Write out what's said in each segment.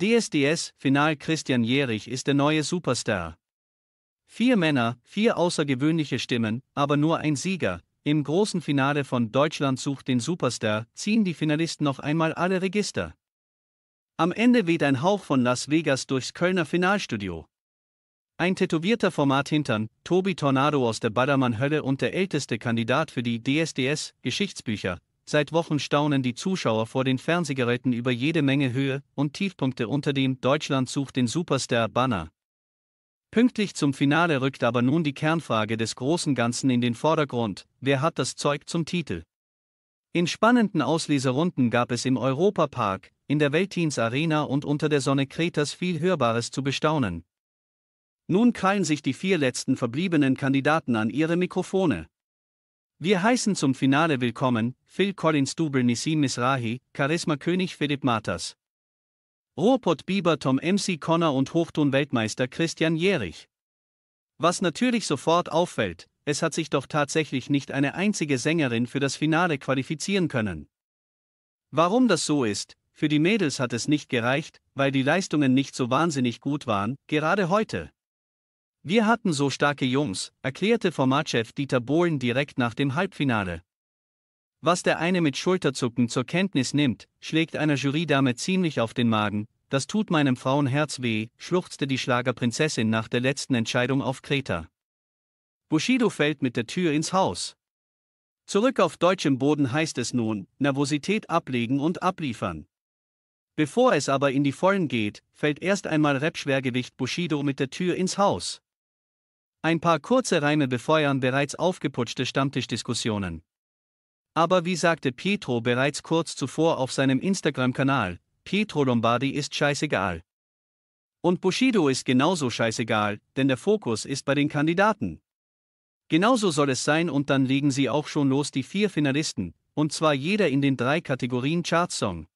DSDS Final Christian Jerich ist der neue Superstar. Vier Männer, vier außergewöhnliche Stimmen, aber nur ein Sieger. Im großen Finale von Deutschland sucht den Superstar, ziehen die Finalisten noch einmal alle Register. Am Ende weht ein Hauch von Las Vegas durchs Kölner Finalstudio. Ein tätowierter Format hintern, Tobi Tornado aus der Badermann-Hölle und der älteste Kandidat für die DSDS-Geschichtsbücher, Seit Wochen staunen die Zuschauer vor den Fernsehgeräten über jede Menge Höhe und Tiefpunkte unter dem Deutschland sucht den Superstar-Banner. Pünktlich zum Finale rückt aber nun die Kernfrage des großen Ganzen in den Vordergrund, wer hat das Zeug zum Titel? In spannenden Ausleserunden gab es im Europapark, in der Weltins Arena und unter der Sonne Kretas viel Hörbares zu bestaunen. Nun krallen sich die vier letzten verbliebenen Kandidaten an ihre Mikrofone. Wir heißen zum Finale willkommen, Phil Collins Dubel Nissim Misrahi, Charisma König Philipp Martas. Ruhrpott Bieber Tom MC Connor und Hochton-Weltmeister Christian Jährich. Was natürlich sofort auffällt, es hat sich doch tatsächlich nicht eine einzige Sängerin für das Finale qualifizieren können. Warum das so ist, für die Mädels hat es nicht gereicht, weil die Leistungen nicht so wahnsinnig gut waren, gerade heute. Wir hatten so starke Jungs, erklärte Formatchef Dieter Bohlen direkt nach dem Halbfinale. Was der eine mit Schulterzucken zur Kenntnis nimmt, schlägt einer Jurydame ziemlich auf den Magen, das tut meinem Frauenherz weh, schluchzte die Schlagerprinzessin nach der letzten Entscheidung auf Kreta. Bushido fällt mit der Tür ins Haus. Zurück auf deutschem Boden heißt es nun, Nervosität ablegen und abliefern. Bevor es aber in die Vollen geht, fällt erst einmal Rap-Schwergewicht Bushido mit der Tür ins Haus. Ein paar kurze Reime befeuern bereits aufgeputschte Stammtischdiskussionen. Aber wie sagte Pietro bereits kurz zuvor auf seinem Instagram-Kanal, Pietro Lombardi ist scheißegal. Und Bushido ist genauso scheißegal, denn der Fokus ist bei den Kandidaten. Genauso soll es sein und dann legen sie auch schon los die vier Finalisten, und zwar jeder in den drei Kategorien Chartsong,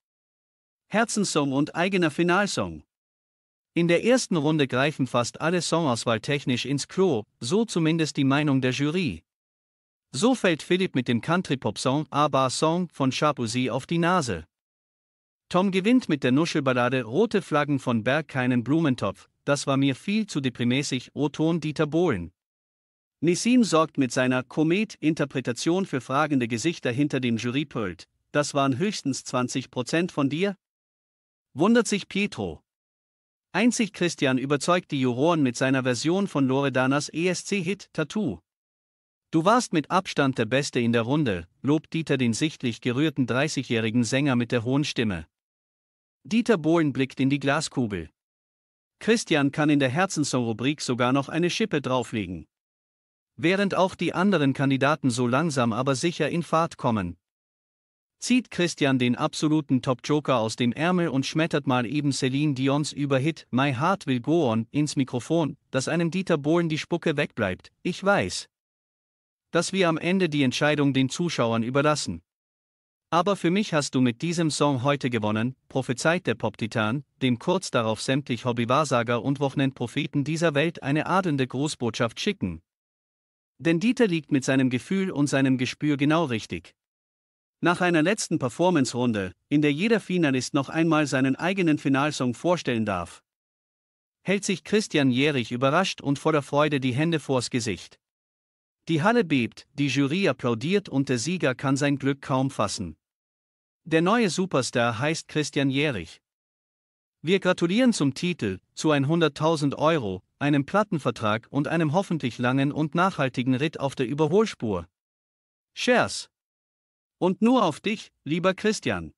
Herzenssong und eigener Finalsong. In der ersten Runde greifen fast alle Songauswahltechnisch ins Klo, so zumindest die Meinung der Jury. So fällt Philipp mit dem Country-Pop-Song Aba Song von Chapuisy auf die Nase. Tom gewinnt mit der Nuschelballade Rote Flaggen von Berg keinen Blumentopf, das war mir viel zu deprimäßig, O-Ton Dieter Bohlen. Nissim sorgt mit seiner Komet-Interpretation für fragende Gesichter hinter dem Jurypult, das waren höchstens 20 von dir? Wundert sich Pietro. Einzig Christian überzeugt die Juroren mit seiner Version von Loredanas ESC-Hit Tattoo. Du warst mit Abstand der Beste in der Runde, lobt Dieter den sichtlich gerührten 30-jährigen Sänger mit der hohen Stimme. Dieter Bohlen blickt in die Glaskugel. Christian kann in der Herzenssong-Rubrik sogar noch eine Schippe drauflegen. Während auch die anderen Kandidaten so langsam aber sicher in Fahrt kommen, zieht Christian den absoluten Top-Joker aus dem Ärmel und schmettert mal eben Celine Dions Überhit My Heart Will Go On ins Mikrofon, dass einem Dieter Bohlen die Spucke wegbleibt. Ich weiß, dass wir am Ende die Entscheidung den Zuschauern überlassen. Aber für mich hast du mit diesem Song heute gewonnen, prophezeit der Pop-Titan, dem kurz darauf sämtlich Hobbywahrsager und Wochenendpropheten dieser Welt eine adelnde Großbotschaft schicken. Denn Dieter liegt mit seinem Gefühl und seinem Gespür genau richtig. Nach einer letzten Performance-Runde, in der jeder Finalist noch einmal seinen eigenen Finalsong vorstellen darf, hält sich Christian Jährig überrascht und voller Freude die Hände vors Gesicht. Die Halle bebt, die Jury applaudiert und der Sieger kann sein Glück kaum fassen. Der neue Superstar heißt Christian Jährig. Wir gratulieren zum Titel, zu 100.000 Euro, einem Plattenvertrag und einem hoffentlich langen und nachhaltigen Ritt auf der Überholspur. Shares! Und nur auf dich, lieber Christian.